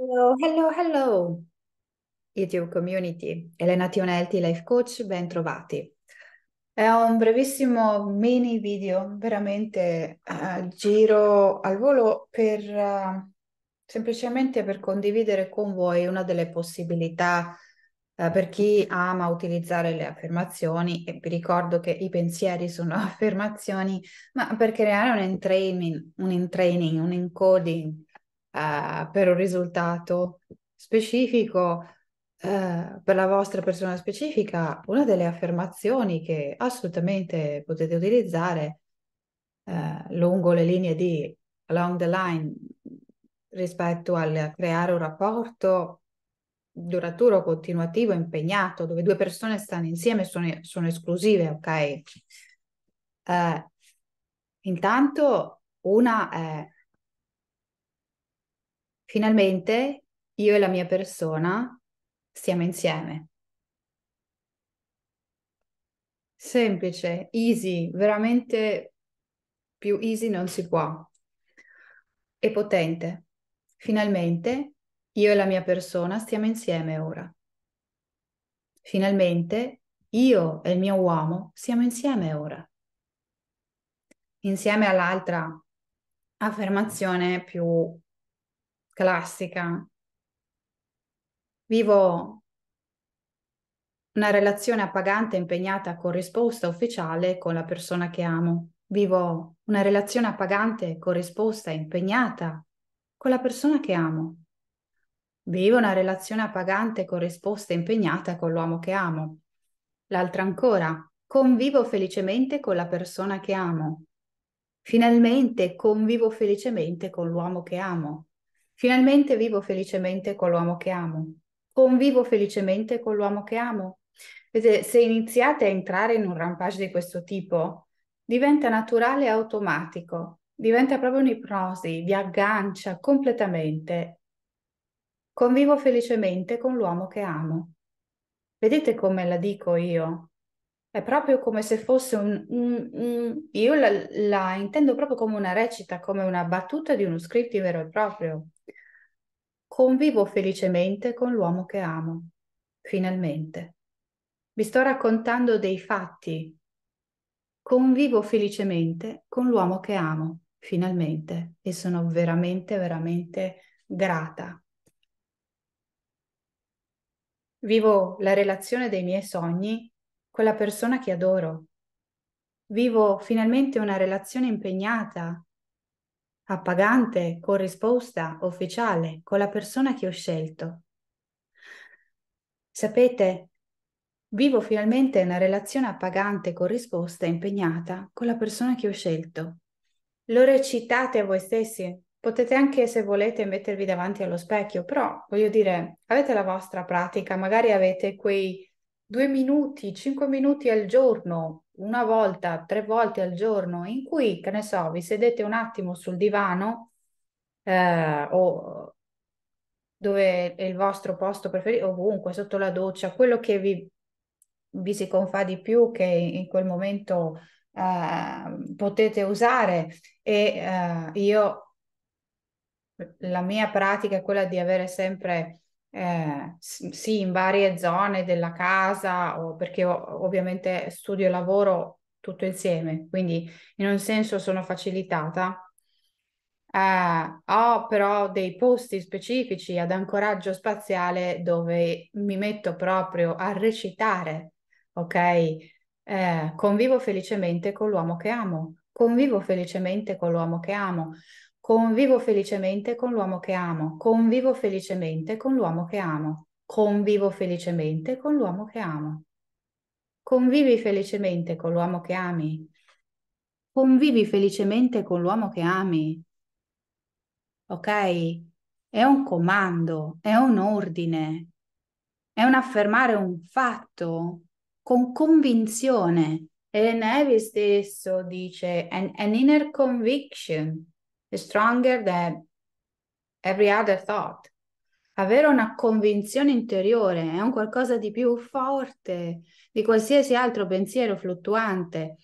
Hello, hello, hello. YouTube Community, Elena Tionelti, Life Coach, ben trovati. È un brevissimo mini video, veramente uh, giro al volo per uh, semplicemente per condividere con voi una delle possibilità uh, per chi ama utilizzare le affermazioni e vi ricordo che i pensieri sono affermazioni, ma per creare un entraining, un entraining, un encoding eh, per un risultato specifico, eh, per la vostra persona specifica, una delle affermazioni che assolutamente potete utilizzare eh, lungo le linee di along the line rispetto al creare un rapporto duraturo, continuativo, impegnato, dove due persone stanno insieme, sono, sono esclusive, ok? Eh, intanto una è finalmente io e la mia persona siamo insieme. Semplice, easy, veramente più easy non si può. E potente. Finalmente io e la mia persona stiamo insieme ora. Finalmente io e il mio uomo siamo insieme ora. Insieme all'altra affermazione più classica. Vivo una relazione appagante, impegnata, corrisposta, ufficiale con la persona che amo. Vivo una relazione appagante, corrisposta, impegnata con la persona che amo. Vivo una relazione appagante, corrisposta, impegnata con l'uomo che amo. L'altra ancora, convivo felicemente con la persona che amo. Finalmente convivo felicemente con l'uomo che amo. Finalmente vivo felicemente con l'uomo che amo. Convivo felicemente con l'uomo che amo. Vedete, se iniziate a entrare in un rampage di questo tipo, diventa naturale e automatico, diventa proprio un'ipnosi, vi aggancia completamente. Convivo felicemente con l'uomo che amo. Vedete come la dico io? È proprio come se fosse un... un, un io la, la, intendo proprio come una recita, come una battuta di uno script vero e proprio. Convivo felicemente con l'uomo che amo, finalmente. Vi sto raccontando dei fatti. Convivo felicemente con l'uomo che amo, finalmente. E sono veramente, veramente grata. Vivo la relazione dei miei sogni con la persona che adoro. Vivo finalmente una relazione impegnata, appagante, con risposta ufficiale, con la persona che ho scelto. Sapete, vivo finalmente una relazione appagante, con risposta impegnata, con la persona che ho scelto. Lo recitate a voi stessi, Potete anche, se volete, mettervi davanti allo specchio, però voglio dire, avete la vostra pratica, magari avete quei due minuti, cinque minuti al giorno, una volta, tre volte al giorno, in cui, che ne so, vi sedete un attimo sul divano eh, o dove è il vostro posto preferito, ovunque, sotto la doccia, quello che vi, vi si confà di più, che in quel momento eh, potete usare. E eh, io, la mia pratica è quella di avere sempre eh, sì, in varie zone della casa, o perché ovviamente studio e lavoro tutto insieme, quindi in un senso sono facilitata. Eh, ho però dei posti specifici ad ancoraggio spaziale dove mi metto proprio a recitare, ok? Eh, convivo felicemente con l'uomo che amo, convivo felicemente con l'uomo che amo. Convivo felicemente con l'uomo che amo. Convivo felicemente con l'uomo che amo. Convivo felicemente con l'uomo che amo. Convivi felicemente con l'uomo che ami. Convivi felicemente con l'uomo che ami. Ok? È un comando, è un ordine, è un affermare un fatto con convinzione. E Nevi stesso dice an, an inner conviction, stronger than every other thought. Avere una convinzione interiore è un qualcosa di più forte di qualsiasi altro pensiero fluttuante,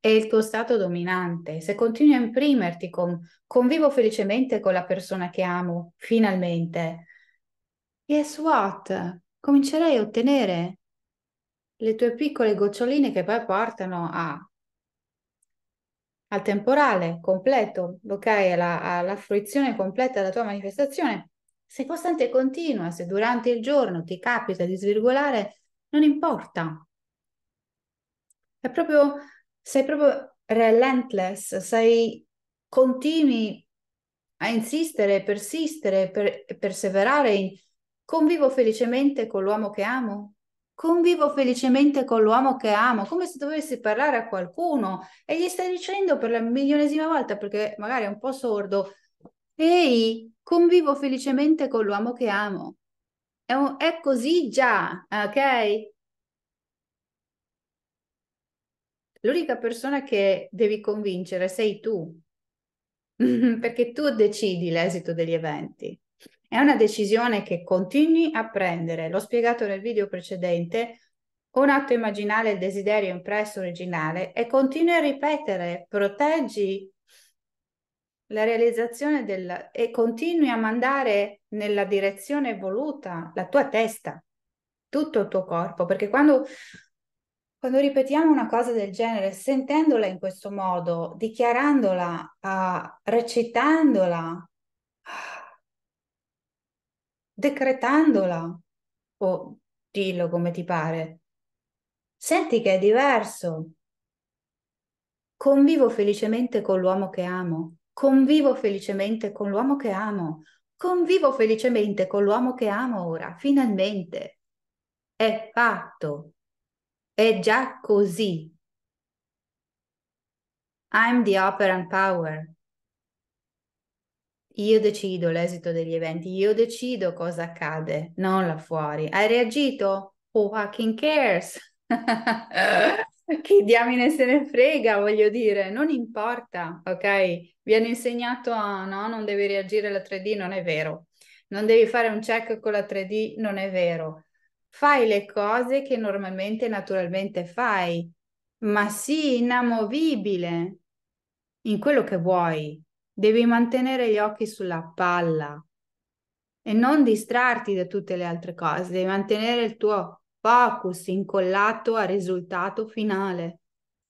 è il tuo stato dominante. Se continui a imprimerti con convivo felicemente con la persona che amo, finalmente, yes what? Comincerai a ottenere le tue piccole goccioline che poi portano a al temporale completo, ok, alla, alla fruizione completa della tua manifestazione, se costante e continua, se durante il giorno ti capita di svirgolare, non importa. È proprio, sei proprio relentless, sei continui a insistere, persistere, per, perseverare in convivo felicemente con l'uomo che amo, convivo felicemente con l'uomo che amo, come se dovessi parlare a qualcuno e gli stai dicendo per la milionesima volta, perché magari è un po' sordo, ehi, convivo felicemente con l'uomo che amo. È, un, è così già, ok? L'unica persona che devi convincere sei tu, perché tu decidi l'esito degli eventi. È una decisione che continui a prendere, l'ho spiegato nel video precedente, un atto immaginale, il desiderio impresso originale e continui a ripetere, proteggi la realizzazione del, e continui a mandare nella direzione voluta la tua testa, tutto il tuo corpo, perché quando, quando ripetiamo una cosa del genere, sentendola in questo modo, dichiarandola, uh, ah, recitandola, decretandola o dillo come ti pare. Senti che è diverso. Convivo felicemente con l'uomo che amo, convivo felicemente con l'uomo che amo, convivo felicemente con l'uomo che amo ora, finalmente. È fatto. È già così. I'm the operant power. Io decido l'esito degli eventi, io decido cosa accade, non là fuori. Hai reagito? Who fucking cares? Chi diamine se ne frega, voglio dire, non importa, ok? Viene insegnato a no, non devi reagire alla 3D, non è vero. Non devi fare un check con la 3D, non è vero. Fai le cose che normalmente naturalmente fai, ma sii inamovibile in quello che vuoi, Devi mantenere gli occhi sulla palla e non distrarti da tutte le altre cose, devi mantenere il tuo focus incollato al risultato finale.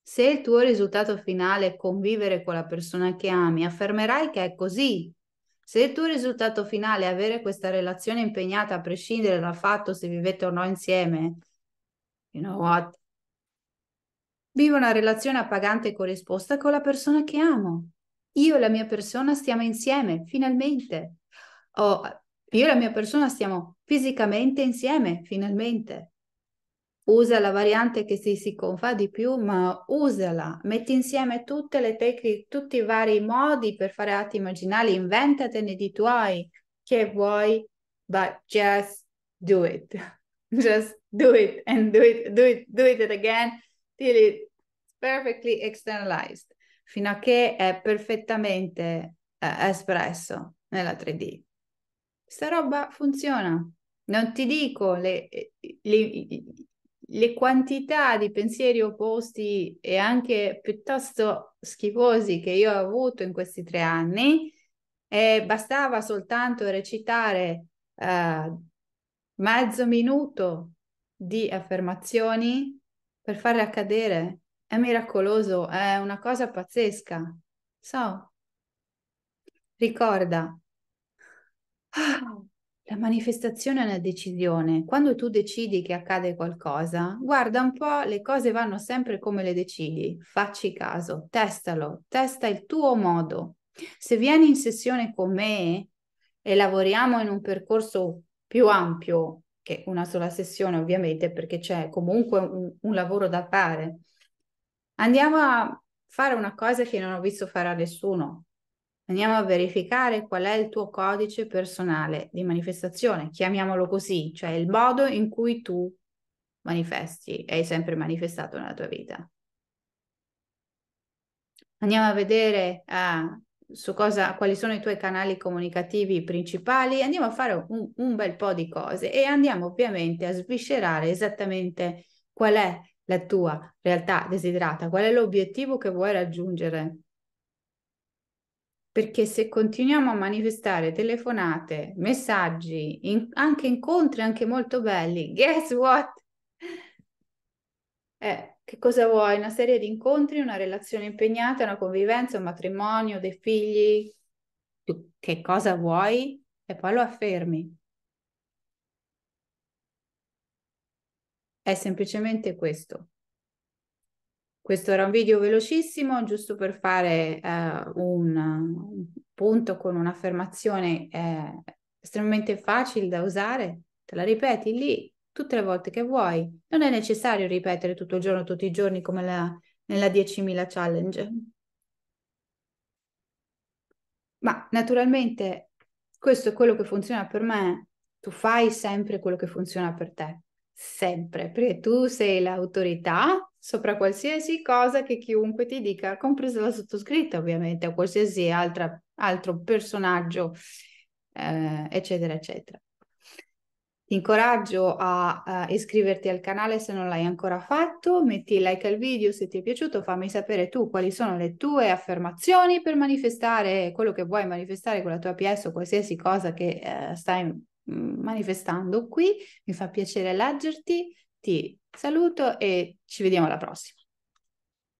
Se il tuo risultato finale è convivere con la persona che ami, affermerai che è così. Se il tuo risultato finale è avere questa relazione impegnata a prescindere dal fatto se vivete o no insieme, you know what? Vivo una relazione appagante e corrisposta con la persona che amo io e la mia persona stiamo insieme, finalmente. O io e la mia persona stiamo fisicamente insieme, finalmente. Usa la variante che si, si confà di più, ma usala. Metti insieme tutte le tecniche, tutti i vari modi per fare atti immaginali, inventatene di tuoi che vuoi, but just do it. Just do it and do it, do it, do it again till it's perfectly externalized fino a che è perfettamente eh, espresso nella 3D. Questa roba funziona. Non ti dico le, le, le quantità di pensieri opposti e anche piuttosto schifosi che io ho avuto in questi tre anni e bastava soltanto recitare eh, mezzo minuto di affermazioni per farle accadere è miracoloso, è una cosa pazzesca. So, ricorda, la manifestazione è una decisione. Quando tu decidi che accade qualcosa, guarda un po', le cose vanno sempre come le decidi. Facci caso, testalo, testa il tuo modo. Se vieni in sessione con me e lavoriamo in un percorso più ampio che una sola sessione, ovviamente, perché c'è comunque un, un lavoro da fare Andiamo a fare una cosa che non ho visto fare a nessuno. Andiamo a verificare qual è il tuo codice personale di manifestazione, chiamiamolo così, cioè il modo in cui tu manifesti e hai sempre manifestato nella tua vita. Andiamo a vedere uh, su cosa, quali sono i tuoi canali comunicativi principali, andiamo a fare un, un, bel po' di cose e andiamo ovviamente a sviscerare esattamente qual è la tua realtà desiderata, qual è l'obiettivo che vuoi raggiungere. Perché se continuiamo a manifestare telefonate, messaggi, in, anche incontri anche molto belli, guess what? Eh, che cosa vuoi? Una serie di incontri, una relazione impegnata, una convivenza, un matrimonio, dei figli? Tu che cosa vuoi? E poi lo affermi. È semplicemente questo. Questo era un video velocissimo, giusto per fare eh, un, punto con un'affermazione eh, estremamente facile da usare. Te la ripeti lì tutte le volte che vuoi. Non è necessario ripetere tutto il giorno, tutti i giorni come la, nella 10.000 challenge. Ma naturalmente questo è quello che funziona per me. Tu fai sempre quello che funziona per te sempre, perché tu sei l'autorità sopra qualsiasi cosa che chiunque ti dica, compresa la sottoscritta ovviamente, o qualsiasi altra, altro personaggio, eh, eccetera, eccetera. Ti incoraggio a, a, iscriverti al canale se non l'hai ancora fatto, metti like al video se ti è piaciuto, fammi sapere tu quali sono le tue affermazioni per manifestare quello che vuoi manifestare con la tua PS o qualsiasi cosa che eh, stai Mm, manifestando qui, mi fa piacere leggerti, ti saluto e ci vediamo alla prossima.